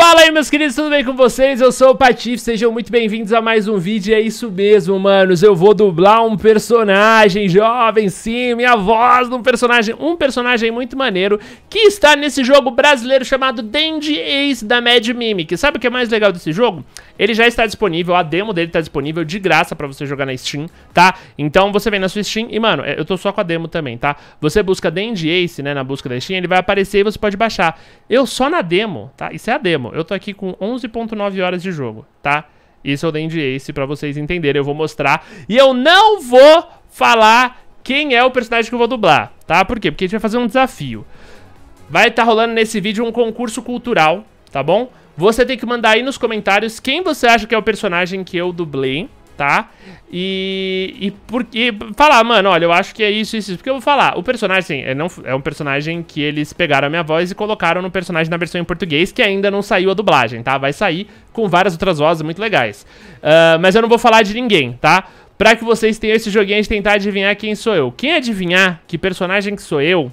Fala aí, meus queridos, tudo bem com vocês? Eu sou o Patif, sejam muito bem-vindos a mais um vídeo. É isso mesmo, manos. Eu vou dublar um personagem jovem, sim, minha voz de um personagem, um personagem muito maneiro que está nesse jogo brasileiro chamado Dandy Ace da Mad Mimic. Sabe o que é mais legal desse jogo? Ele já está disponível, a demo dele está disponível de graça pra você jogar na Steam, tá? Então você vem na sua Steam e, mano, é, eu tô só com a demo também, tá? Você busca Dandy Ace, né, na busca da Steam, ele vai aparecer e você pode baixar. Eu só na demo, tá? Isso é a demo eu tô aqui com 11.9 horas de jogo, tá? Isso eu dei de Ace pra vocês entenderem, eu vou mostrar. E eu não vou falar quem é o personagem que eu vou dublar, tá? Por quê? Porque a gente vai fazer um desafio. Vai estar tá rolando nesse vídeo um concurso cultural, tá bom? Você tem que mandar aí nos comentários quem você acha que é o personagem que eu dublei, tá? E, e porque falar, mano, olha, eu acho que é isso, isso, isso. Porque eu vou falar, o personagem é, não, é um personagem que eles pegaram a minha voz e colocaram no personagem na versão em português, que ainda não saiu a dublagem, tá? Vai sair com várias outras vozes muito legais. Uh, mas eu não vou falar de ninguém, tá? Pra que vocês tenham esse joguinho de tentar adivinhar quem sou eu. Quem adivinhar que personagem que sou eu,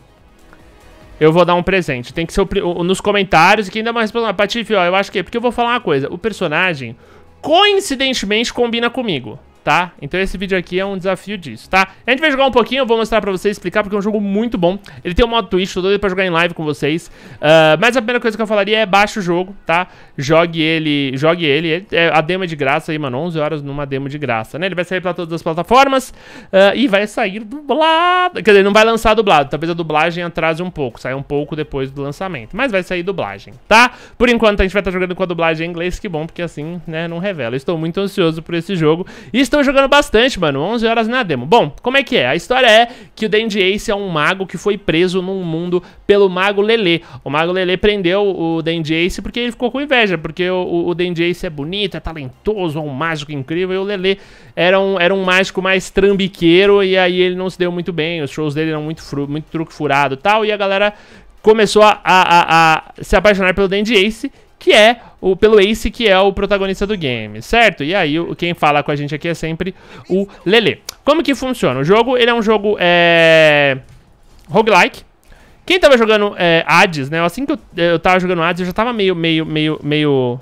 eu vou dar um presente. Tem que ser o, o, nos comentários e quem dá mais resposta. Patife, ó, eu acho que é. Porque eu vou falar uma coisa. O personagem, coincidentemente combina comigo tá? Então esse vídeo aqui é um desafio disso, tá? A gente vai jogar um pouquinho, eu vou mostrar pra vocês, explicar, porque é um jogo muito bom. Ele tem um modo Twitch, tô doido pra jogar em live com vocês. Uh, mas a primeira coisa que eu falaria é baixa o jogo, tá? Jogue ele, jogue ele. ele é, a demo é de graça aí, mano, 11 horas numa demo de graça, né? Ele vai sair pra todas as plataformas uh, e vai sair dublado. Quer dizer, não vai lançar dublado, talvez a dublagem atrase um pouco, saia um pouco depois do lançamento. Mas vai sair dublagem, tá? Por enquanto a gente vai estar tá jogando com a dublagem em inglês, que bom, porque assim, né, não revela. Estou muito ansioso por esse jogo e estou estão jogando bastante, mano. 11 horas na demo. Bom, como é que é? A história é que o Dandy Ace é um mago que foi preso num mundo pelo mago Lele. O mago Lele prendeu o Dandy Ace porque ele ficou com inveja, porque o, o Dandy Ace é bonito, é talentoso, é um mágico incrível, e o Lele era um, era um mágico mais trambiqueiro, e aí ele não se deu muito bem, os shows dele eram muito, fru, muito truque furado e tal, e a galera começou a, a, a, a se apaixonar pelo Dandy Ace, que é o, pelo Ace, que é o protagonista do game, certo? E aí, o, quem fala com a gente aqui é sempre o Lele. Como que funciona? O jogo, ele é um jogo é, roguelike. Quem tava jogando é, Hades, né? Assim que eu, eu tava jogando Hades, eu já tava meio, meio, meio, meio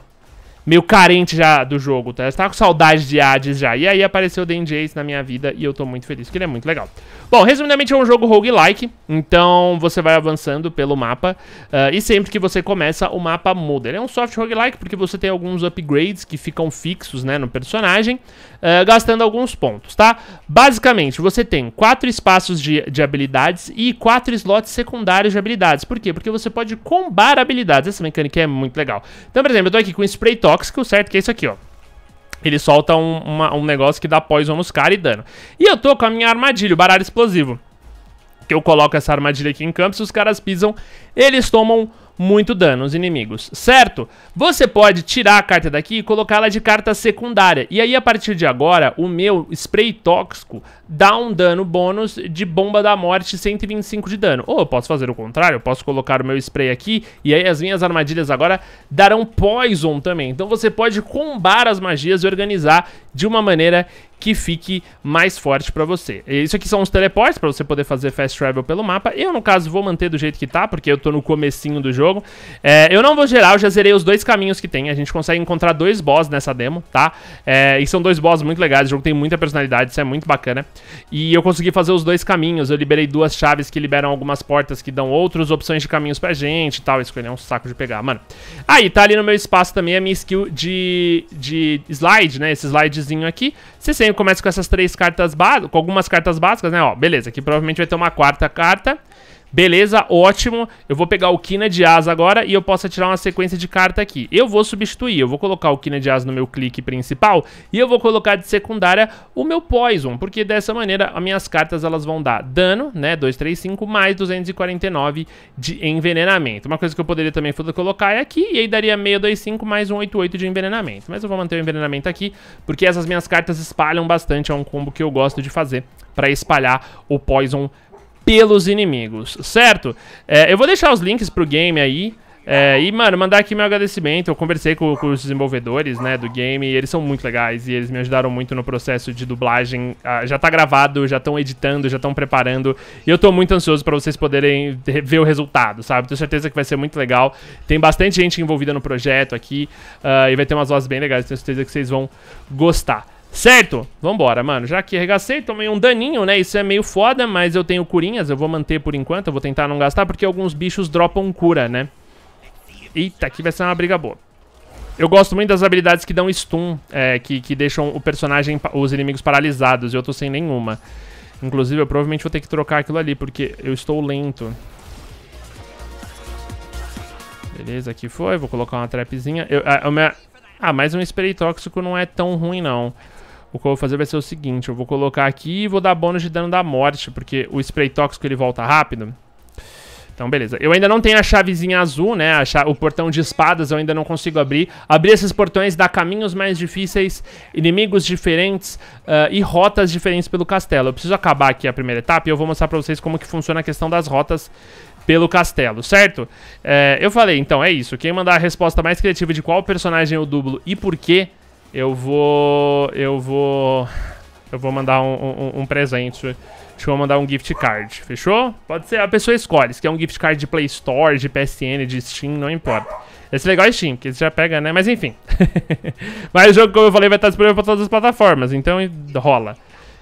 meio carente já do jogo, tá? Eu estava com saudade de Hades já. E aí apareceu o Dandy na minha vida e eu tô muito feliz, porque ele é muito legal. Bom, resumidamente é um jogo roguelike, então você vai avançando pelo mapa. Uh, e sempre que você começa, o mapa muda. Ele é um soft roguelike porque você tem alguns upgrades que ficam fixos, né, no personagem. Eh, gastando alguns pontos, tá? Basicamente, você tem quatro espaços de, de habilidades e quatro slots secundários de habilidades. Por quê? Porque você pode combar habilidades. Essa mecânica é muito legal. Então, por exemplo, eu tô aqui com spray tóxico, certo? Que é isso aqui, ó. Ele solta um, uma, um negócio que dá poison nos caras e dano. E eu tô com a minha armadilha, o baralho explosivo. Que eu coloco essa armadilha aqui em campo, se os caras pisam, eles tomam muito dano aos inimigos, certo? Você pode tirar a carta daqui e colocá-la de carta secundária. E aí, a partir de agora, o meu spray tóxico dá um dano bônus de bomba da morte 125 de dano. Ou eu posso fazer o contrário, eu posso colocar o meu spray aqui e aí as minhas armadilhas agora darão poison também. Então você pode combar as magias e organizar de uma maneira que fique mais forte pra você. Isso aqui são os teleportes pra você poder fazer fast travel pelo mapa. Eu, no caso, vou manter do jeito que tá, porque eu tô no comecinho do jogo. É, eu não vou gerar, eu já zerei os dois caminhos que tem. A gente consegue encontrar dois boss nessa demo, tá? É, e são dois boss muito legais, o jogo tem muita personalidade, isso é muito bacana. E eu consegui fazer os dois caminhos, eu liberei duas chaves que liberam algumas portas que dão outras opções de caminhos pra gente e tal. Isso é um saco de pegar, mano. Aí, ah, e tá ali no meu espaço também a minha skill de, de slide, né? Esse slidezinho aqui. Você tenho, começo com essas três cartas básicas, com algumas cartas básicas, né? Ó, beleza, aqui provavelmente vai ter uma quarta carta. Beleza, ótimo. Eu vou pegar o Kina de As agora e eu posso tirar uma sequência de carta aqui. Eu vou substituir, eu vou colocar o Kina de As no meu clique principal e eu vou colocar de secundária o meu Poison, porque dessa maneira as minhas cartas elas vão dar dano, né, 235 mais 249 de envenenamento. Uma coisa que eu poderia também colocar é aqui e aí daria 625 mais 188 de envenenamento. Mas eu vou manter o envenenamento aqui, porque essas minhas cartas espalham bastante, é um combo que eu gosto de fazer para espalhar o Poison pelos inimigos, certo? É, eu vou deixar os links pro game aí. É, e, mano, mandar aqui meu agradecimento. Eu conversei com, com, os desenvolvedores, né, do game, e eles são muito legais, e eles me ajudaram muito no processo de dublagem. Ah, já tá gravado, já estão editando, já estão preparando. E eu tô muito ansioso para vocês poderem ver o resultado, sabe? Tenho certeza que vai ser muito legal. Tem bastante gente envolvida no projeto aqui, uh, e vai ter umas vozes bem legais. Tenho certeza que vocês vão gostar. Certo? Vambora, mano. Já que arregacei, tomei um daninho, né? Isso é meio foda, mas eu tenho curinhas. Eu vou manter por enquanto. Eu vou tentar não gastar, porque alguns bichos dropam cura, né? Eita, aqui vai ser uma briga boa. Eu gosto muito das habilidades que dão stun, é, que, que deixam o personagem, os inimigos paralisados. E eu tô sem nenhuma. Inclusive, eu provavelmente vou ter que trocar aquilo ali, porque eu estou lento. Beleza, aqui foi. Vou colocar uma trapzinha. Eu, a, a minha... Ah, mais um spray tóxico não é tão ruim, não. O que eu vou fazer vai ser o seguinte, eu vou colocar aqui e vou dar bônus de dano da morte, porque o spray tóxico ele volta rápido. Então, beleza. Eu ainda não tenho a chavezinha azul, né? o portão de espadas eu ainda não consigo abrir. Abrir esses portões dá caminhos mais difíceis, inimigos diferentes uh, e rotas diferentes pelo castelo. Eu preciso acabar aqui a primeira etapa e eu vou mostrar pra vocês como que funciona a questão das rotas pelo castelo, certo? É, eu falei, então, é isso. Quem mandar a resposta mais criativa de qual personagem eu dublo e por quê eu vou. Eu vou. Eu vou mandar um, um, um presente. Acho que eu vou mandar um gift card, fechou? Pode ser, a pessoa escolhe, se quer um gift card de Play Store, de PSN, de Steam, não importa. Esse legal é Steam, porque você já pega, né? Mas enfim. Mas o jogo, como eu falei, vai estar disponível para todas as plataformas, então rola.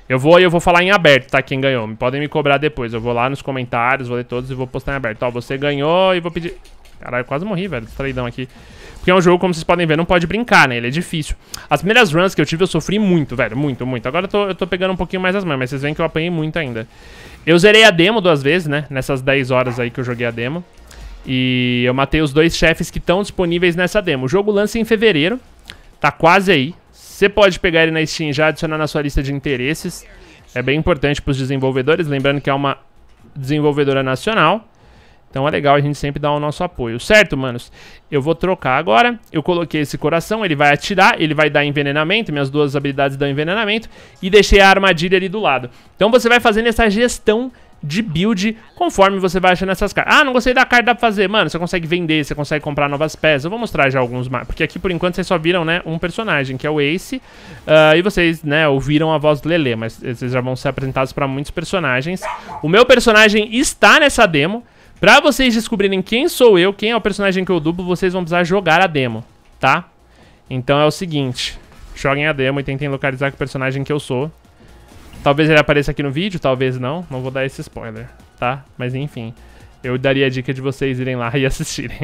Eu vou eu vou falar em aberto, tá? Quem ganhou. Podem me cobrar depois. Eu vou lá nos comentários, vou ler todos e vou postar em aberto. Ó, você ganhou e vou pedir... Caralho, quase morri, velho. Traidão aqui. Porque é um jogo, como vocês podem ver, não pode brincar, né? Ele é difícil. As primeiras runs que eu tive, eu sofri muito, velho. Muito, muito. Agora eu tô, eu tô pegando um pouquinho mais as mãos, mas vocês veem que eu apanhei muito ainda. Eu zerei a demo duas vezes, né? Nessas 10 horas aí que eu joguei a demo. E eu matei os dois chefes que estão disponíveis nessa demo. O jogo lança em fevereiro. Tá quase aí. Você pode pegar ele na Steam já adicionar na sua lista de interesses. É bem importante para os desenvolvedores. Lembrando que é uma desenvolvedora nacional. Então é legal a gente sempre dar o nosso apoio, certo, manos? Eu vou trocar agora. Eu coloquei esse coração, ele vai atirar, ele vai dar envenenamento, minhas duas habilidades dão envenenamento. E deixei a armadilha ali do lado. Então você vai fazendo essa gestão de build conforme você vai achando essas cartas. Ah, não gostei da carta, dá pra fazer. Mano, você consegue vender, você consegue comprar novas peças. Eu vou mostrar já alguns mais, porque aqui por enquanto vocês só viram, né, um personagem, que é o Ace. Uh, e vocês, né, ouviram a voz do Lele, mas vocês já vão ser apresentados pra muitos personagens. O meu personagem está nessa demo. Pra vocês descobrirem quem sou eu, quem é o personagem que eu dublo, vocês vão precisar jogar a demo, tá? Então é o seguinte, joguem a demo e tentem localizar que personagem que eu sou. Talvez ele apareça aqui no vídeo, talvez não, não vou dar esse spoiler, tá? Mas enfim, eu daria a dica de vocês irem lá e assistirem.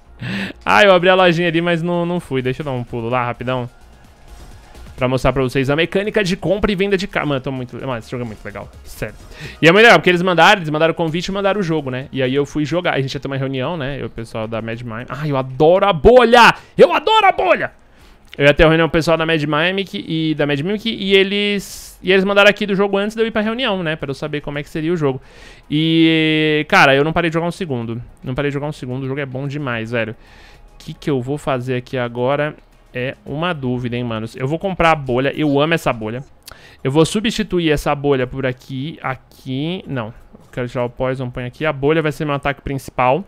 ah, eu abri a lojinha ali, mas não, não fui, deixa eu dar um pulo lá rapidão pra mostrar pra vocês a mecânica de compra e venda de carro. Mano, tô muito... Mano, esse jogo é muito legal, sério. E é muito legal, porque eles mandaram, eles mandaram o convite e mandaram o jogo, né? E aí eu fui jogar, a gente ia ter uma reunião, né? Eu, o pessoal da Mad Mime... Ah, eu adoro a bolha! Eu adoro a bolha! Eu ia ter uma reunião pessoal da Mad Mimic e da Mad Mimic e eles e eles mandaram aqui do jogo antes de eu ir pra reunião, né, para eu saber como é que seria o jogo. E cara, eu não parei de jogar um segundo. Não parei de jogar um segundo, o jogo é bom demais, velho. O que que eu vou fazer aqui agora? é uma dúvida, hein, manos. Eu vou comprar a bolha. Eu amo essa bolha. Eu vou substituir essa bolha por aqui. Aqui. Não. Eu quero tirar o poison. Põe aqui. A bolha vai ser meu ataque principal.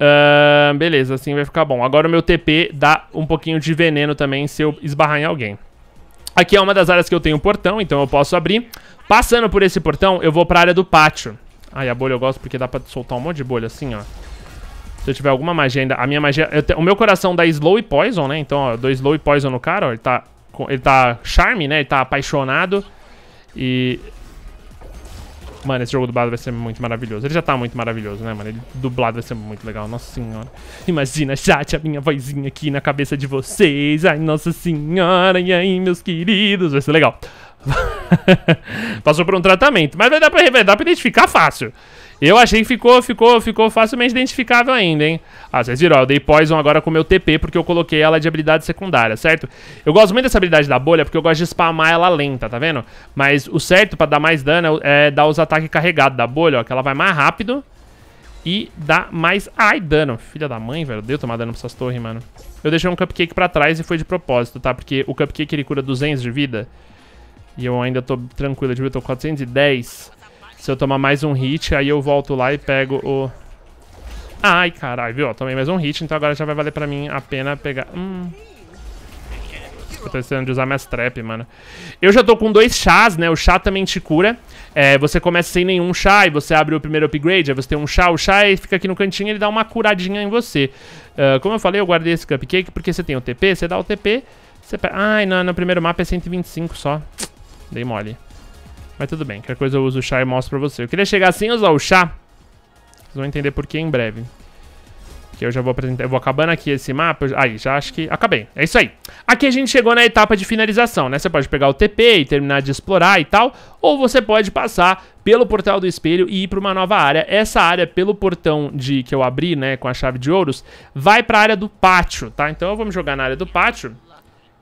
Uh, beleza, assim vai ficar bom. Agora o meu TP dá um pouquinho de veneno também se eu esbarrar em alguém. Aqui é uma das áreas que eu tenho um portão, então eu posso abrir. Passando por esse portão, eu vou pra área do pátio. Ai, a bolha eu gosto porque dá pra soltar um monte de bolha assim, ó. Se eu tiver alguma magia ainda... A minha magia... Te, o meu coração dá slow e poison, né? Então, ó, eu dou slow e poison no cara, ó. Ele tá, ele tá charme, né? Ele tá apaixonado. E... Mano, esse jogo dublado vai ser muito maravilhoso. Ele já tá muito maravilhoso, né, mano? Ele dublado vai ser muito legal. Nossa senhora. Imagina, chat, a minha vozinha aqui na cabeça de vocês. Ai, nossa senhora. E aí, meus queridos. Vai ser legal. Passou por um tratamento. Mas vai dar pra, vai dar pra identificar fácil. Eu achei que ficou, ficou, ficou facilmente identificável ainda, hein? Ah, vocês viram, ó, eu dei Poison agora com o meu TP porque eu coloquei ela de habilidade secundária, certo? Eu gosto muito dessa habilidade da bolha porque eu gosto de spamar ela lenta, tá vendo? Mas o certo pra dar mais dano é dar os ataques carregados da bolha, ó, que ela vai mais rápido e dá mais... Ai, dano. Filha da mãe, velho, deu tomar dano pra essas torres, mano. Eu deixei um Cupcake pra trás e foi de propósito, tá? Porque o Cupcake ele cura 200 de vida e eu ainda tô tranquilo de eu tô 410... Se eu tomar mais um hit, aí eu volto lá e pego o... Ai, caralho, viu? Tomei mais um hit, então agora já vai valer pra mim a pena pegar... Hum... Eu tô tentando de usar minhas trap, mano. Eu já tô com dois chás, né? O chá também te cura. É, você começa sem nenhum chá e você abre o primeiro upgrade. Aí você tem um chá, o chá e fica aqui no cantinho ele dá uma curadinha em você. Uh, como eu falei, eu guardei esse cupcake porque você tem o TP, você dá o TP. Você... Ai, no, no primeiro mapa é 125 só. Dei mole. Mas tudo bem, qualquer coisa eu uso o chá e mostro pra você. Eu queria chegar sem usar o chá. Vocês vão entender por que em breve. Que eu já vou apresentar. Eu vou acabando aqui esse mapa. Aí, já acho que. Acabei. É isso aí. Aqui a gente chegou na etapa de finalização, né? Você pode pegar o TP e terminar de explorar e tal. Ou você pode passar pelo portal do espelho e ir para uma nova área. Essa área, pelo portão de que eu abri, né? Com a chave de ouros, vai para a área do pátio, tá? Então eu vou me jogar na área do pátio.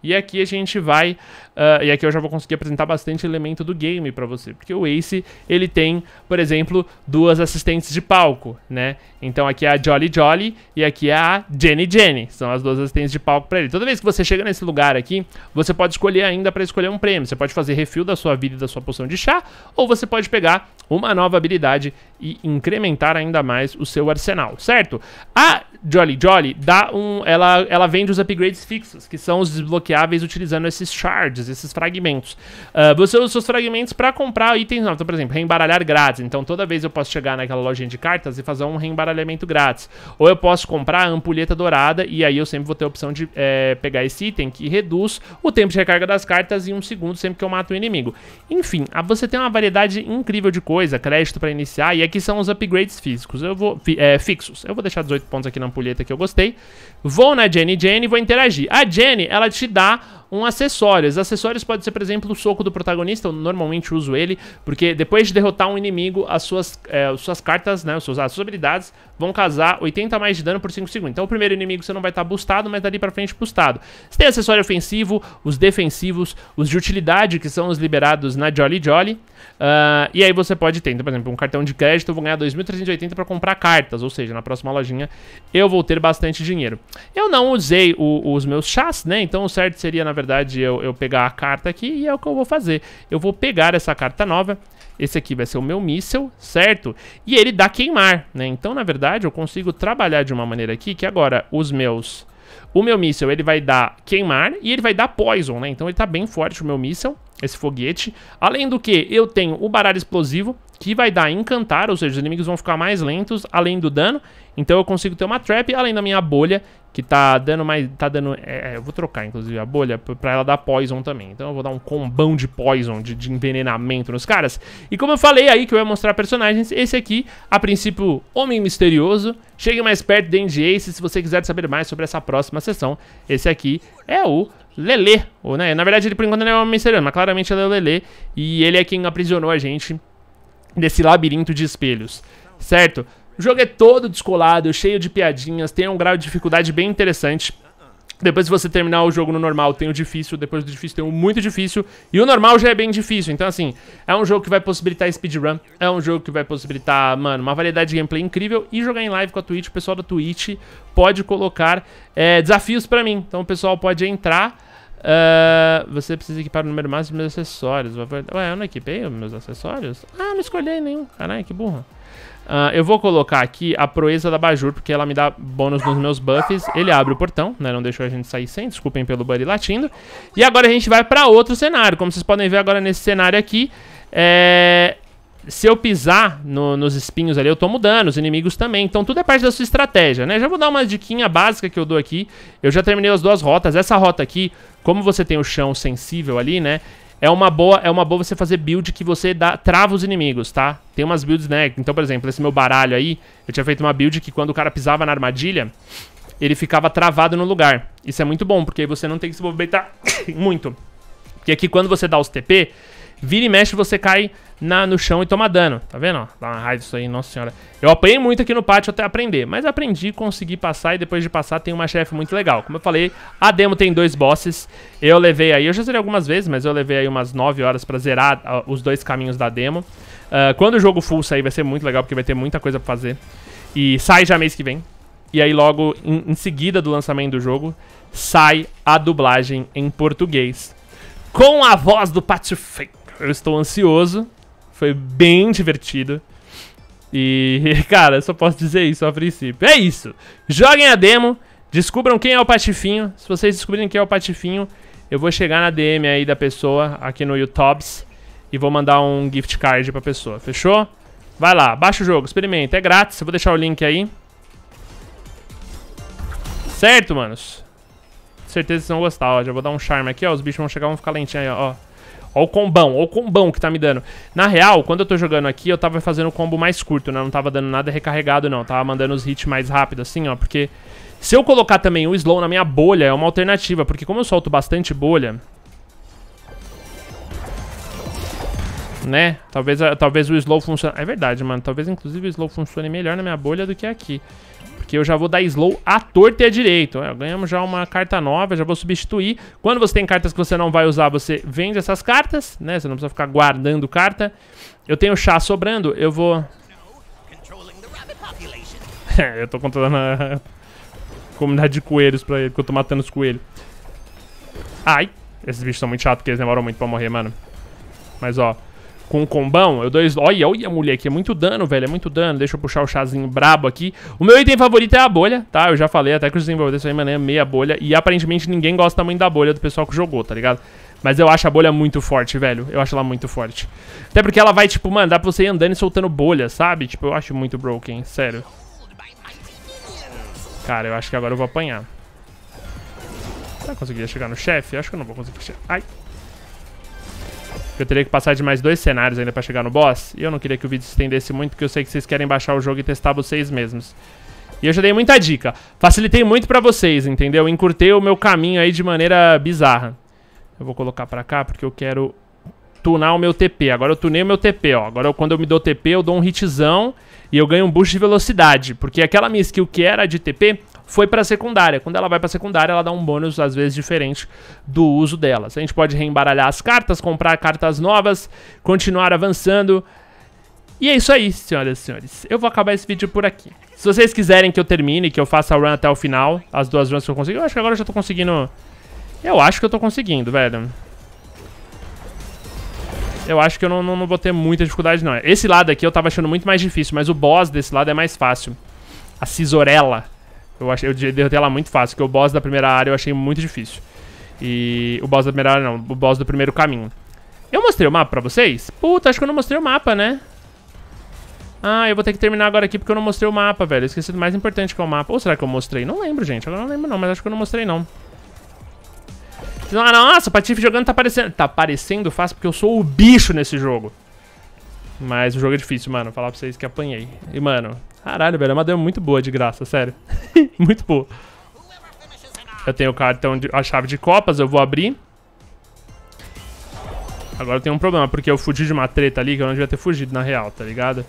E aqui a gente vai Uh, e aqui eu já vou conseguir apresentar bastante elemento do game para você, porque o Ace, ele tem, por exemplo, duas assistentes de palco, né? Então aqui é a Jolly Jolly e aqui é a Jenny Jenny, são as duas assistentes de palco para ele. Toda vez que você chega nesse lugar aqui, você pode escolher ainda para escolher um prêmio. Você pode fazer refil da sua vida e da sua poção de chá, ou você pode pegar uma nova habilidade e incrementar ainda mais o seu arsenal, certo? A Jolly Jolly dá um, ela, ela vende os upgrades fixos, que são os desbloqueáveis utilizando esses shards esses fragmentos. Uh, você usa seus fragmentos para comprar itens novos. Então, por exemplo, reembaralhar grátis. Então, toda vez eu posso chegar naquela lojinha de cartas e fazer um reembaralhamento grátis. Ou eu posso comprar a ampulheta dourada e aí eu sempre vou ter a opção de é, pegar esse item que reduz o tempo de recarga das cartas em um segundo sempre que eu mato o um inimigo. Enfim, ah, você tem uma variedade incrível de coisa, crédito para iniciar e aqui são os upgrades físicos. Eu vou é, fixos. Eu vou deixar 18 pontos aqui na ampulheta que eu gostei. Vou na Jenny Jenny e vou interagir. A Jenny, ela te dá um acessório. Os acessórios podem ser, por exemplo, o soco do protagonista, eu normalmente uso ele, porque depois de derrotar um inimigo, as suas, é, as suas cartas, né, as suas, as suas habilidades vão causar 80 mais de dano por 5 segundos. Então o primeiro inimigo você não vai estar tá boostado, mas dali pra frente boostado. Você tem acessório ofensivo, os defensivos, os de utilidade, que são os liberados na Jolly Jolly. Uh, e aí você pode ter, então, por exemplo, um cartão de crédito, eu vou ganhar 2.380 para comprar cartas, ou seja, na próxima lojinha eu vou ter bastante dinheiro. Eu não usei o, os meus chás, né? Então o certo seria, na verdade, eu, eu pegar a carta aqui e é o que eu vou fazer. Eu vou pegar essa carta nova, esse aqui vai ser o meu míssel, certo? E ele dá queimar, né? Então, na verdade, eu consigo trabalhar de uma maneira aqui que agora os meus... O meu míssel, ele vai dar queimar e ele vai dar poison, né? Então ele tá bem forte o meu míssel, esse foguete. Além do que, eu tenho o baralho explosivo, que vai dar encantar, ou seja, os inimigos vão ficar mais lentos, além do dano. Então eu consigo ter uma trap, além da minha bolha, que tá dando mais... Tá dando... É, é eu vou trocar, inclusive, a bolha pra ela dar poison também. Então eu vou dar um combão de poison, de, de envenenamento nos caras. E como eu falei aí que eu ia mostrar personagens, esse aqui, a princípio, Homem Misterioso. Chegue mais perto de Andy Ace se você quiser saber mais sobre essa próxima sessão. Esse aqui é o Lele, ou né? Na verdade, ele por enquanto não é um misterioso, mas claramente ele é o Lele. E ele é quem aprisionou a gente desse labirinto de espelhos, certo? O jogo é todo descolado, cheio de piadinhas, tem um grau de dificuldade bem interessante. Depois, de você terminar o jogo no normal, tem o difícil. Depois do difícil, tem o muito difícil. E o normal já é bem difícil. Então, assim, é um jogo que vai possibilitar speedrun. É um jogo que vai possibilitar, mano, uma variedade de gameplay incrível. E jogar em live com a Twitch. O pessoal da Twitch pode colocar é, desafios pra mim. Então, o pessoal pode entrar Uh, você precisa equipar o número máximo de meus acessórios. Ué, eu não equipei os meus acessórios? Ah, não escolhi nenhum. Caralho, que burra. Uh, eu vou colocar aqui a proeza da Bajur, porque ela me dá bônus nos meus buffs. Ele abre o portão, né? Não deixou a gente sair sem. Desculpem pelo buddy latindo. E agora a gente vai pra outro cenário. Como vocês podem ver agora nesse cenário aqui, é se eu pisar no, nos espinhos ali, eu tomo dano, os inimigos também. Então tudo é parte da sua estratégia, né? Já vou dar uma diquinha básica que eu dou aqui. Eu já terminei as duas rotas. Essa rota aqui, como você tem o chão sensível ali, né? É uma boa, é uma boa você fazer build que você dá, trava os inimigos, tá? Tem umas builds, né? Então, por exemplo, esse meu baralho aí, eu tinha feito uma build que quando o cara pisava na armadilha, ele ficava travado no lugar. Isso é muito bom, porque aí você não tem que se movimentar muito. Porque aqui quando você dá os TP, Vira e mexe, você cai na, no chão e toma dano. Tá vendo? Ó, dá uma raiva isso aí, nossa senhora. Eu apanhei muito aqui no pátio até aprender, mas aprendi, consegui passar e depois de passar tem uma chefe muito legal. Como eu falei, a demo tem dois bosses. Eu levei aí, eu já zerei algumas vezes, mas eu levei aí umas 9 horas pra zerar uh, os dois caminhos da demo. Uh, quando o jogo full sair vai ser muito legal, porque vai ter muita coisa pra fazer. E sai já mês que vem. E aí logo em, em seguida do lançamento do jogo, sai a dublagem em português. Com a voz do Pátio Feio eu estou ansioso. Foi bem divertido. E, cara, só posso dizer isso a princípio. É isso. Joguem a demo. Descubram quem é o Patifinho. Se vocês descobrirem quem é o Patifinho, eu vou chegar na DM aí da pessoa, aqui no YouTubes, e vou mandar um gift card pra pessoa. Fechou? Vai lá, baixa o jogo, experimenta. É grátis, eu vou deixar o link aí. Certo, manos? Certeza que vocês vão gostar, ó. Já vou dar um charme aqui, ó. Os bichos vão chegar e vão ficar lentinhos aí, ó. Ó o combão, ó o combão que tá me dando. Na real, quando eu tô jogando aqui, eu tava fazendo o combo mais curto, né? Não tava dando nada recarregado, não. Tava mandando os hits mais rápido, assim, ó. Porque se eu colocar também o slow na minha bolha, é uma alternativa. Porque como eu solto bastante bolha, né? Talvez, talvez o slow funcione... É verdade, mano. Talvez, inclusive, o slow funcione melhor na minha bolha do que aqui. Porque eu já vou dar slow à torta e à direito. É, ganhamos já uma carta nova, já vou substituir. Quando você tem cartas que você não vai usar, você vende essas cartas, né? Você não precisa ficar guardando carta. Eu tenho chá sobrando, eu vou... eu tô controlando a comunidade de coelhos pra ele, porque eu tô matando os coelhos. Ai! Esses bichos são muito chatos, porque eles demoram muito pra morrer, mano. Mas, ó com o combão, eu dou... Olha, olha, moleque, é muito dano, velho, é muito dano. Deixa eu puxar o chazinho brabo aqui. O meu item favorito é a bolha, tá? Eu já falei até que os desenvolvedores aí é meia bolha. E aparentemente ninguém gosta muito da bolha do pessoal que jogou, tá ligado? Mas eu acho a bolha muito forte, velho. Eu acho ela muito forte. Até porque ela vai, tipo, mano, dá pra você ir andando e soltando bolha, sabe? Tipo, eu acho muito broken, sério. Cara, eu acho que agora eu vou apanhar. Será que eu conseguiria chegar no chefe? Acho que eu não vou conseguir chegar. Ai. Eu teria que passar de mais dois cenários ainda pra chegar no boss. E eu não queria que o vídeo se estendesse muito, porque eu sei que vocês querem baixar o jogo e testar vocês mesmos. E eu já dei muita dica. Facilitei muito pra vocês, entendeu? Encurtei o meu caminho aí de maneira bizarra. Eu vou colocar pra cá, porque eu quero tunar o meu TP. Agora eu tunei o meu TP, ó. Agora eu, quando eu me dou TP, eu dou um hitzão e eu ganho um boost de velocidade. Porque aquela minha skill que era de TP foi para secundária. Quando ela vai para secundária, ela dá um bônus às vezes diferente do uso delas. A gente pode reembaralhar as cartas, comprar cartas novas, continuar avançando. E é isso aí, senhoras e senhores. Eu vou acabar esse vídeo por aqui. Se vocês quiserem que eu termine, que eu faça a run até o final, as duas runs que eu consegui, eu acho que agora eu já tô conseguindo... Eu acho que eu tô conseguindo, velho. Eu acho que eu não, não, não vou ter muita dificuldade, não. Esse lado aqui eu tava achando muito mais difícil, mas o boss desse lado é mais fácil. A cisorela eu, achei, eu derrotei ela muito fácil, porque o boss da primeira área eu achei muito difícil. E o boss da primeira área não, o boss do primeiro caminho. Eu mostrei o mapa pra vocês? Puta, acho que eu não mostrei o mapa, né? Ah, eu vou ter que terminar agora aqui porque eu não mostrei o mapa, velho. Eu esqueci do mais importante que é o mapa. Ou será que eu mostrei? Não lembro, gente. Agora não lembro não, mas acho que eu não mostrei não. Ah, nossa, o Patife jogando tá parecendo... Tá parecendo fácil porque eu sou o bicho nesse jogo. Mas o jogo é difícil, mano. Vou falar pra vocês que apanhei. E, mano, Caralho, velho, é uma demo muito boa de graça, sério. muito boa. Eu tenho o cartão, de, a chave de copas, eu vou abrir. Agora tem um problema, porque eu fugi de uma treta ali que eu não devia ter fugido, na real, tá ligado?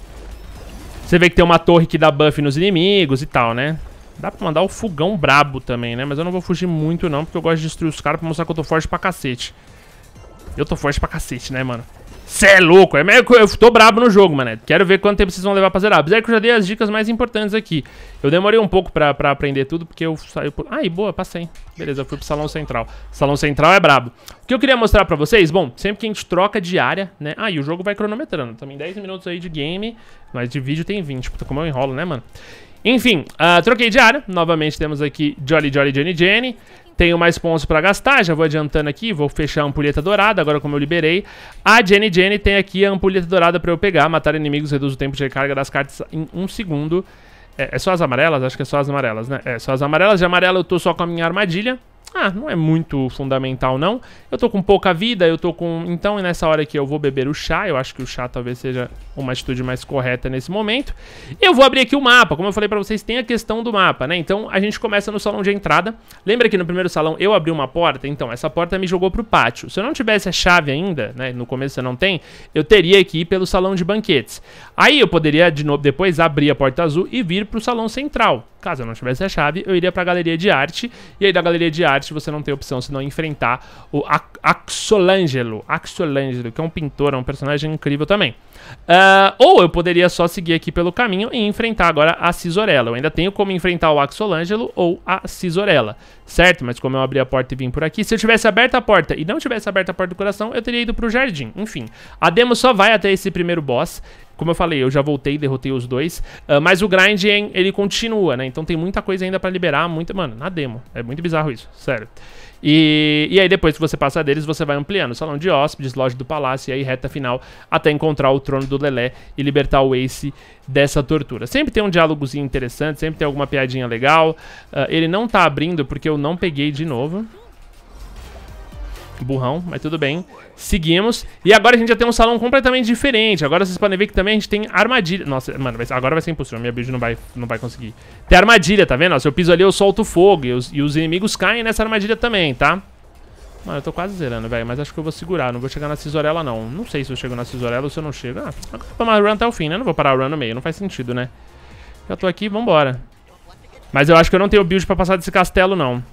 Você vê que tem uma torre que dá buff nos inimigos e tal, né? Dá pra mandar o fogão brabo também, né? Mas eu não vou fugir muito não, porque eu gosto de destruir os caras pra mostrar que eu tô forte pra cacete. Eu tô forte pra cacete, né, mano? Você é louco. É meio que eu tô brabo no jogo, mano. Quero ver quanto tempo vocês vão levar pra zerar. Apesar que eu já dei as dicas mais importantes aqui. Eu demorei um pouco pra, pra aprender tudo, porque eu saí por... Ai, boa, passei. Beleza, eu fui pro Salão Central. Salão Central é brabo. O que eu queria mostrar pra vocês, bom, sempre que a gente troca de área, né? Ah, e o jogo vai cronometrando. Também 10 minutos aí de game, mas de vídeo tem 20. Puta, como eu enrolo, né, mano? Enfim, uh, troquei de área. Novamente temos aqui Jolly Jolly Jenny, Jenny. Tenho mais pontos para gastar, já vou adiantando aqui, vou fechar a ampulheta dourada, agora como eu liberei. A Jenny Jenny tem aqui a ampulheta dourada para eu pegar, matar inimigos, reduz o tempo de recarga das cartas em um segundo. É, é, só as amarelas? Acho que é só as amarelas, né? É, só as amarelas. De amarela eu tô só com a minha armadilha ah, não é muito fundamental não. Eu tô com pouca vida, eu tô com... Então nessa hora aqui eu vou beber o chá, eu acho que o chá talvez seja uma atitude mais correta nesse momento. Eu vou abrir aqui o mapa, como eu falei pra vocês, tem a questão do mapa, né? Então a gente começa no salão de entrada. Lembra que no primeiro salão eu abri uma porta? Então essa porta me jogou pro pátio. Se eu não tivesse a chave ainda, né, no começo você não tem, eu teria que ir pelo salão de banquetes. Aí eu poderia de novo depois abrir a porta azul e vir pro salão central. Caso eu não tivesse a chave, eu iria pra galeria de arte, e aí da galeria de arte arte, você não tem opção senão enfrentar o Axolangelo. Axolangelo, que é um pintor, é um personagem incrível também. Uh, ou eu poderia só seguir aqui pelo caminho e enfrentar agora a Cisorella. Eu ainda tenho como enfrentar o Axolangelo ou a Cisorella, certo? Mas como eu abri a porta e vim por aqui, se eu tivesse aberto a porta e não tivesse aberto a porta do coração, eu teria ido pro jardim. Enfim, a demo só vai até esse primeiro boss. Como eu falei, eu já voltei, e derrotei os dois. Uh, mas o grind, ele continua, né? Então tem muita coisa ainda para liberar, muita. Mano, na demo. É muito bizarro isso, sério. E, e aí, depois que você passa deles, você vai ampliando. Salão de hóspedes, loja do palácio e aí reta final até encontrar o trono do Lelé e libertar o Ace dessa tortura. Sempre tem um diálogozinho interessante, sempre tem alguma piadinha legal. Uh, ele não tá abrindo porque eu não peguei de novo burrão, mas tudo bem. Seguimos. E agora a gente já tem um salão completamente diferente. Agora vocês podem ver que também a gente tem armadilha. Nossa, mano, agora vai ser impossível. Minha build não vai, não vai conseguir. Tem armadilha, tá vendo? se eu piso ali, eu solto fogo. E os, e os inimigos caem nessa armadilha também, tá? Mano, eu tô quase zerando, velho. Mas acho que eu vou segurar. Não vou chegar na cisorela, não. Não sei se eu chego na cisorela ou se eu não chego. Ah, vamos run até o fim, né? não vou parar o run no meio. Não faz sentido, né? Já tô aqui, vambora. Mas eu acho que eu não tenho build pra passar desse castelo, não.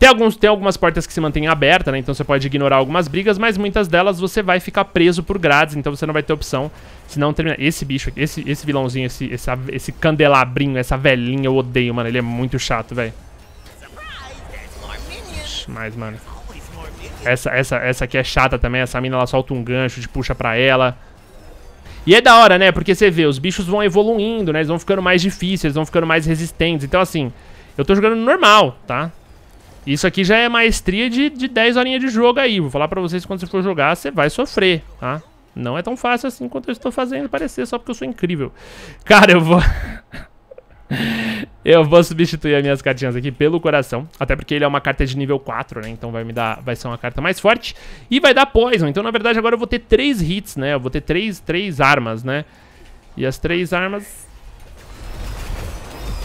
Tem, alguns, tem algumas portas que se mantêm abertas, né? Então você pode ignorar algumas brigas, mas muitas delas você vai ficar preso por grades, então você não vai ter opção se não terminar. Esse bicho, esse, esse vilãozinho, esse, esse candelabrinho, essa velhinha, eu odeio, mano. Ele é muito chato, velho. Mas, mano. Essa, essa, essa aqui é chata também. Essa mina, ela solta um gancho, de puxa pra ela. E é da hora, né? Porque você vê, os bichos vão evoluindo, né? Eles vão ficando mais difíceis, eles vão ficando mais resistentes. Então, assim, eu tô jogando normal, tá? Isso aqui já é maestria de, de 10 horinhas de jogo aí. Vou falar pra vocês quando você for jogar, você vai sofrer, tá? Não é tão fácil assim quanto eu estou fazendo parecer, só porque eu sou incrível. Cara, eu vou... eu vou substituir as minhas cartinhas aqui pelo coração, até porque ele é uma carta de nível 4, né? Então vai me dar, vai ser uma carta mais forte e vai dar poison. Então na verdade agora eu vou ter 3 hits, né? Eu vou ter 3, 3 armas, né? E as três armas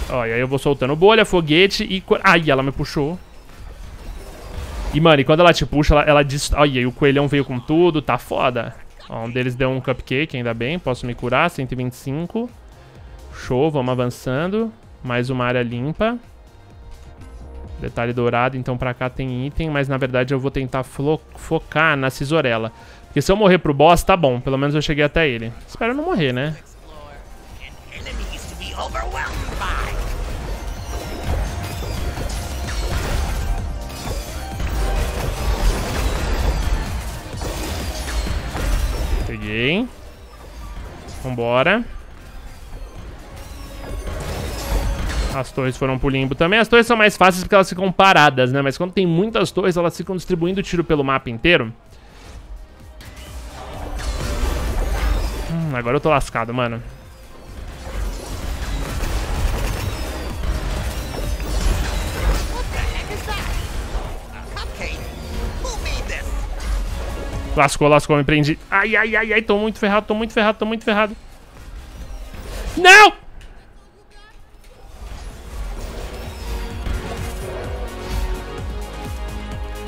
Ó, e aí eu vou soltando bolha, foguete e... Ai, ela me puxou. E, mano, e quando ela te puxa, ela, ela diz... Olha, e o coelhão veio com tudo, tá foda. Ó, um deles deu um cupcake, ainda bem. Posso me curar, 125. Show, vamos avançando. Mais uma área limpa. Detalhe dourado, então pra cá tem item, mas na verdade eu vou tentar focar na cisorela. Porque se eu morrer pro boss, tá bom. Pelo menos eu cheguei até ele. Espero não morrer, né? Explore. Peguei. Vambora. As torres foram pro limbo também. As torres são mais fáceis porque elas ficam paradas, né? Mas quando tem muitas torres, elas ficam distribuindo tiro pelo mapa inteiro. Hum, agora eu tô lascado, mano. Lascou, lascou, me prendi. Ai, ai, ai, ai, tô muito ferrado, tô muito ferrado, tô muito ferrado. Não!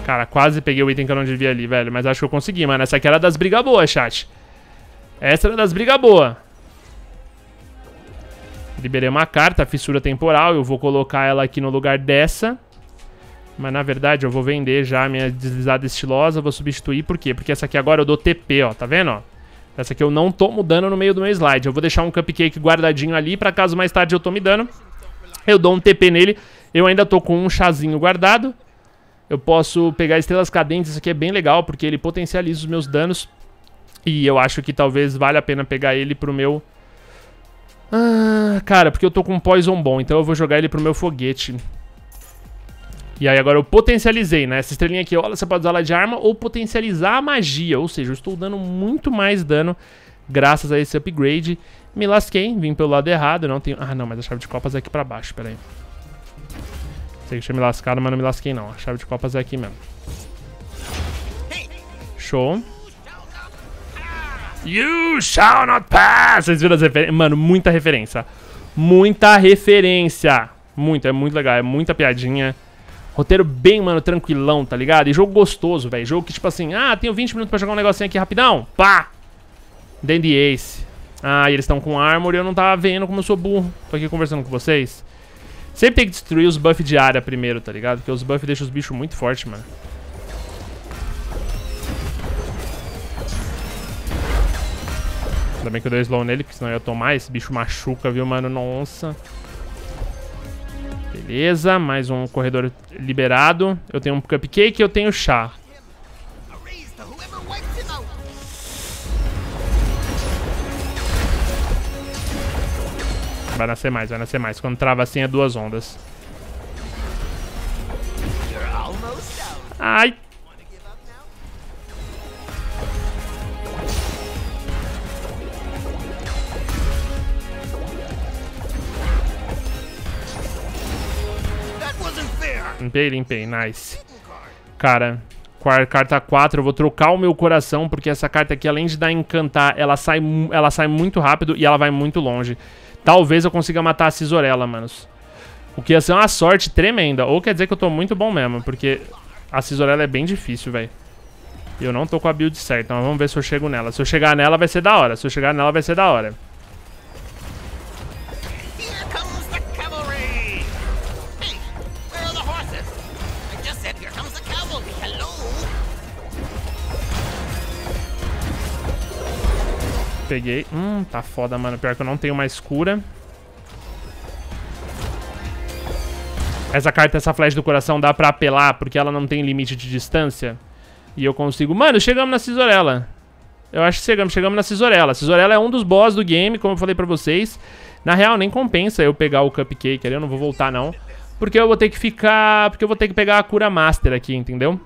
Cara, quase peguei o item que eu não devia ali, velho. Mas acho que eu consegui, mano. Essa aqui era das brigas boas, chat. Essa era das brigas boas. Liberei uma carta, fissura temporal. Eu vou colocar ela aqui no lugar dessa. Mas na verdade eu vou vender já a minha deslizada estilosa, vou substituir, por quê? Porque essa aqui agora eu dou TP, ó, tá vendo, ó? Essa aqui eu não tô mudando no meio do meu slide. Eu vou deixar um cupcake guardadinho ali, pra caso mais tarde eu tome dano. Eu dou um TP nele, eu ainda tô com um chazinho guardado. Eu posso pegar estrelas cadentes, isso aqui é bem legal, porque ele potencializa os meus danos. E eu acho que talvez valha a pena pegar ele pro meu... Ah, cara, porque eu tô com um Poison Bom, então eu vou jogar ele pro meu foguete. E aí agora eu potencializei, né? Essa estrelinha aqui, olha, você pode usar ela de arma ou potencializar a magia. Ou seja, eu estou dando muito mais dano graças a esse upgrade. Me lasquei, vim pelo lado errado, não tenho... Ah, não, mas a chave de copas é aqui pra baixo, Peraí. aí. Sei que tinha me lascado, mas não me lasquei não. A chave de copas é aqui mesmo. Show. You shall not pass! Vocês viram as referências? Mano, muita referência. Muita referência. Muito, é muito legal. É muita piadinha. Roteiro bem, mano, tranquilão, tá ligado? E jogo gostoso, velho. Jogo que, tipo assim, ah, tenho 20 minutos pra jogar um negocinho aqui rapidão. Pá! Dandy Ace. Ah, e eles estão com armor e eu não tava vendo como eu sou burro. Tô aqui conversando com vocês. Sempre tem que destruir os buffs de área primeiro, tá ligado? Porque os buffs deixam os bichos muito fortes, mano. Ainda bem que eu dei slow nele, porque senão eu ia tomar. Esse bicho machuca, viu, mano? Nossa. Beleza, mais um corredor liberado. Eu tenho um cupcake e eu tenho chá. Vai nascer mais, vai nascer mais. Quando trava assim é duas ondas. Ai, Limpei, limpei. Nice. Cara, carta 4, eu vou trocar o meu coração, porque essa carta aqui, além de dar encantar, ela sai, ela sai muito rápido e ela vai muito longe. Talvez eu consiga matar a Cisorela, manos. O que ia ser uma sorte tremenda. Ou quer dizer que eu tô muito bom mesmo, porque a Cisorela é bem difícil, velho. E eu não tô com a build certa, mas vamos ver se eu chego nela. Se eu chegar nela, vai ser da hora. Se eu chegar nela, vai ser da hora. Peguei. Hum, tá foda, mano. Pior que eu não tenho mais cura. Essa carta, essa flecha do coração, dá pra apelar, porque ela não tem limite de distância. E eu consigo... Mano, chegamos na Cisorela. Eu acho que chegamos, chegamos na Cisorela. Cisorela é um dos boss do game, como eu falei pra vocês. Na real, nem compensa eu pegar o Cupcake ali, eu não vou voltar não. Porque eu vou ter que ficar... Porque eu vou ter que pegar a cura Master aqui, entendeu?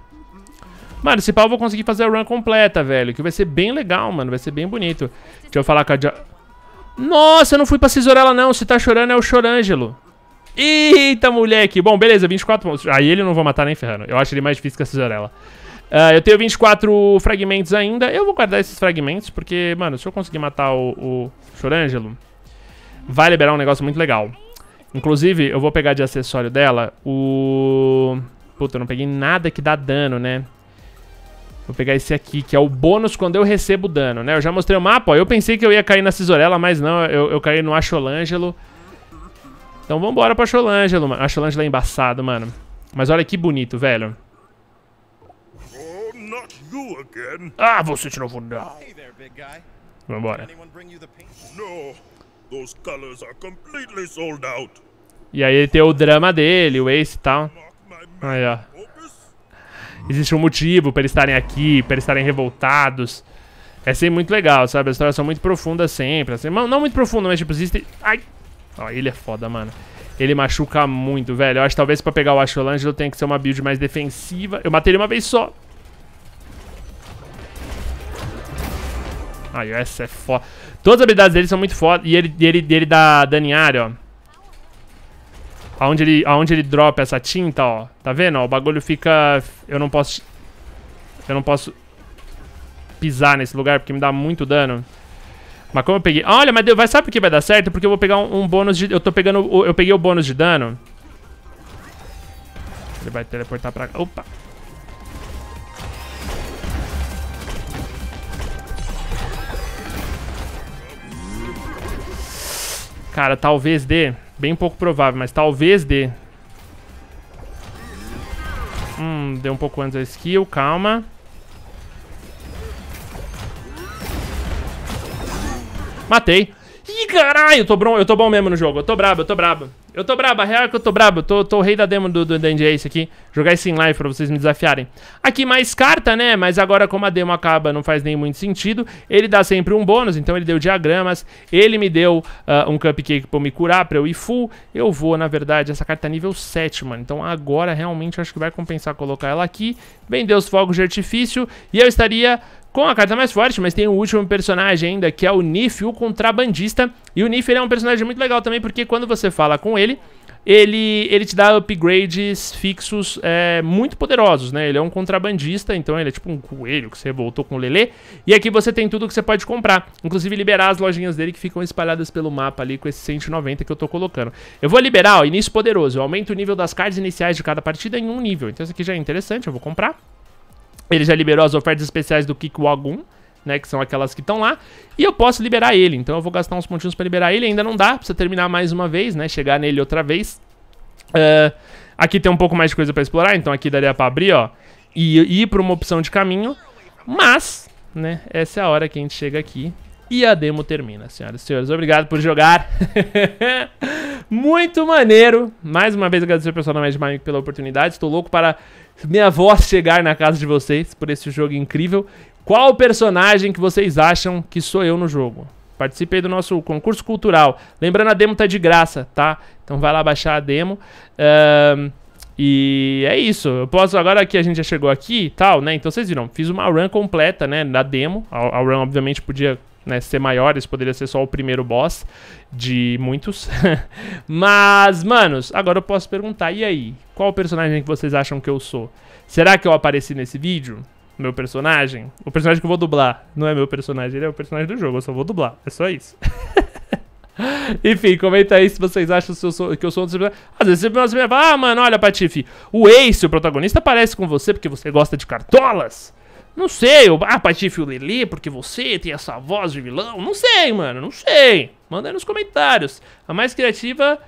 Mano, esse pau eu vou conseguir fazer a run completa, velho. Que vai ser bem legal, mano. Vai ser bem bonito. Deixa eu falar com a... Jo... Nossa, eu não fui pra Cisorela, não. Se tá chorando, é o Chorângelo. Eita, moleque. Bom, beleza, 24 pontos. Aí ele eu não vou matar nem ferrando. Eu acho ele mais difícil que a Cisorela. Uh, eu tenho 24 fragmentos ainda. Eu vou guardar esses fragmentos, porque, mano, se eu conseguir matar o, o Chorângelo, vai liberar um negócio muito legal. Inclusive, eu vou pegar de acessório dela o... Puta, eu não peguei nada que dá dano, né? Vou pegar esse aqui, que é o bônus quando eu recebo dano, né? Eu já mostrei o mapa, ó. Eu pensei que eu ia cair na Cisorela, mas não. Eu, eu caí no Acholangelo. Então vambora pra Acholangelo, mano. Acholangelo é embaçado, mano. Mas olha que bonito, velho. Oh, ah, você de novo não. Vambora. E aí tem o drama dele, o Ace e tal. Aí, ó existe um motivo para eles estarem aqui, para eles estarem revoltados. É sempre muito legal, sabe? As histórias são muito profundas sempre. Assim. Não, não muito profundas, mas tipo, existe. Ai! Ó, ele é foda, mano. Ele machuca muito, velho. Eu acho que talvez pra pegar o Ashwelangelo tem que ser uma build mais defensiva. Eu matei ele uma vez só. Ai, essa é foda. Todas as habilidades dele são muito foda. E ele, ele, ele dá dano em área, ó. Aonde ele, aonde ele dropa essa tinta, ó. Tá vendo? Ó, o bagulho fica... Eu não posso... Eu não posso pisar nesse lugar, porque me dá muito dano. Mas como eu peguei... Olha, mas vai, sabe por que vai dar certo? Porque eu vou pegar um, um bônus de... Eu tô pegando... Eu peguei o bônus de dano. Ele vai teleportar pra cá. Opa! Cara, talvez dê... De... Bem pouco provável, mas talvez dê. Hum, deu um pouco antes a skill, calma. Matei. Ih, caralho, eu tô bom, eu tô bom mesmo no jogo. Eu tô brabo, eu tô brabo. Eu tô brabo, a real é que eu tô brabo. Eu tô, tô o rei da demo do, do Dandy Ace é aqui. Jogar isso em live pra vocês me desafiarem. Aqui mais carta, né? Mas agora como a demo acaba, não faz nem muito sentido. Ele dá sempre um bônus, então ele deu diagramas. Ele me deu uh, um cupcake pra eu me curar, pra eu ir full. Eu vou, na verdade, essa carta é nível 7, mano. Então agora realmente acho que vai compensar colocar ela aqui. Vendeu os fogos de artifício. E eu estaria com a carta mais forte, mas tem o último personagem ainda, que é o Nif, o contrabandista. E o Nif é um personagem muito legal também, porque quando você fala com ele, ele, ele te dá upgrades fixos é, muito poderosos, né? Ele é um contrabandista, então ele é tipo um coelho que você voltou com o Lelê. E aqui você tem tudo que você pode comprar, inclusive liberar as lojinhas dele que ficam espalhadas pelo mapa ali com esse 190 que eu tô colocando. Eu vou liberar, ó, início poderoso, eu aumento o nível das cartas iniciais de cada partida em um nível. Então isso aqui já é interessante, eu vou comprar. Ele já liberou as ofertas especiais do Kikwagum, né? Que são aquelas que estão lá. E eu posso liberar ele. Então eu vou gastar uns pontinhos para liberar ele. Ainda não dá, precisa terminar mais uma vez, né? Chegar nele outra vez. Uh, aqui tem um pouco mais de coisa para explorar. Então aqui daria para abrir, ó. E, ir para uma opção de caminho. Mas, né? Essa é a hora que a gente chega aqui. E a demo termina, senhoras e senhores. Obrigado por jogar. Muito maneiro. Mais uma vez agradecer ao pessoal da Magic pela oportunidade. Estou louco para minha voz chegar na casa de vocês por esse jogo incrível. Qual personagem que vocês acham que sou eu no jogo? Participe aí do nosso concurso cultural. Lembrando, a demo tá de graça, tá? Então vai lá baixar a demo. Um, e é isso. Eu posso, agora que a gente já chegou aqui e tal, né? Então vocês viram, fiz uma run completa, né? na demo. A, a run, obviamente, podia né, ser maiores, poderia ser só o primeiro boss de muitos. Mas, manos, agora eu posso perguntar, e aí? Qual personagem que vocês acham que eu sou? Será que eu apareci nesse vídeo? Meu personagem? O personagem que eu vou dublar. Não é meu personagem, ele é o personagem do jogo, eu só vou dublar. É só isso. Enfim, comenta aí se vocês acham que eu sou, que eu sou um dos... Às vezes você me fala, assim, ah, mano, olha, Patife, o Ace, o protagonista, aparece com você porque você gosta de cartolas. Não sei, eu, ah, Patife o Lelê, porque você tem essa voz de vilão. Não sei, mano, não sei. Manda aí nos comentários. A mais criativa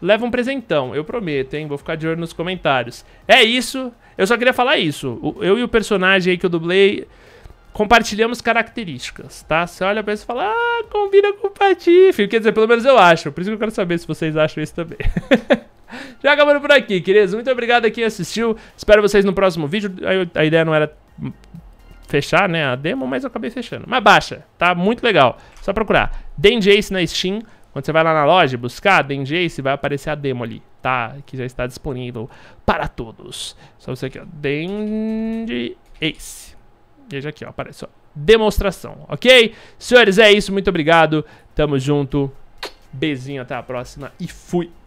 leva um presentão, eu prometo, hein? Vou ficar de olho nos comentários. É isso, eu só queria falar isso. Eu e o personagem aí que eu dublei compartilhamos características, tá? Você olha pra isso e fala, ah, combina com o Patife. Quer dizer, pelo menos eu acho. Por isso que eu quero saber se vocês acham isso também. Já acabando por aqui, queridos. Muito obrigado a quem assistiu. Espero vocês no próximo vídeo. A ideia não era fechar, né, a demo, mas eu acabei fechando. Mas baixa, tá muito legal. Só procurar. Denjace na Steam. Quando você vai lá na loja buscar Denjace, vai aparecer a demo ali, tá? Que já está disponível para todos. Só você aqui, ó. Denjace. Veja aqui, ó, aparece, Demonstração, ok? Senhores, é isso. Muito obrigado. Tamo junto. Beijinho, até a próxima e fui!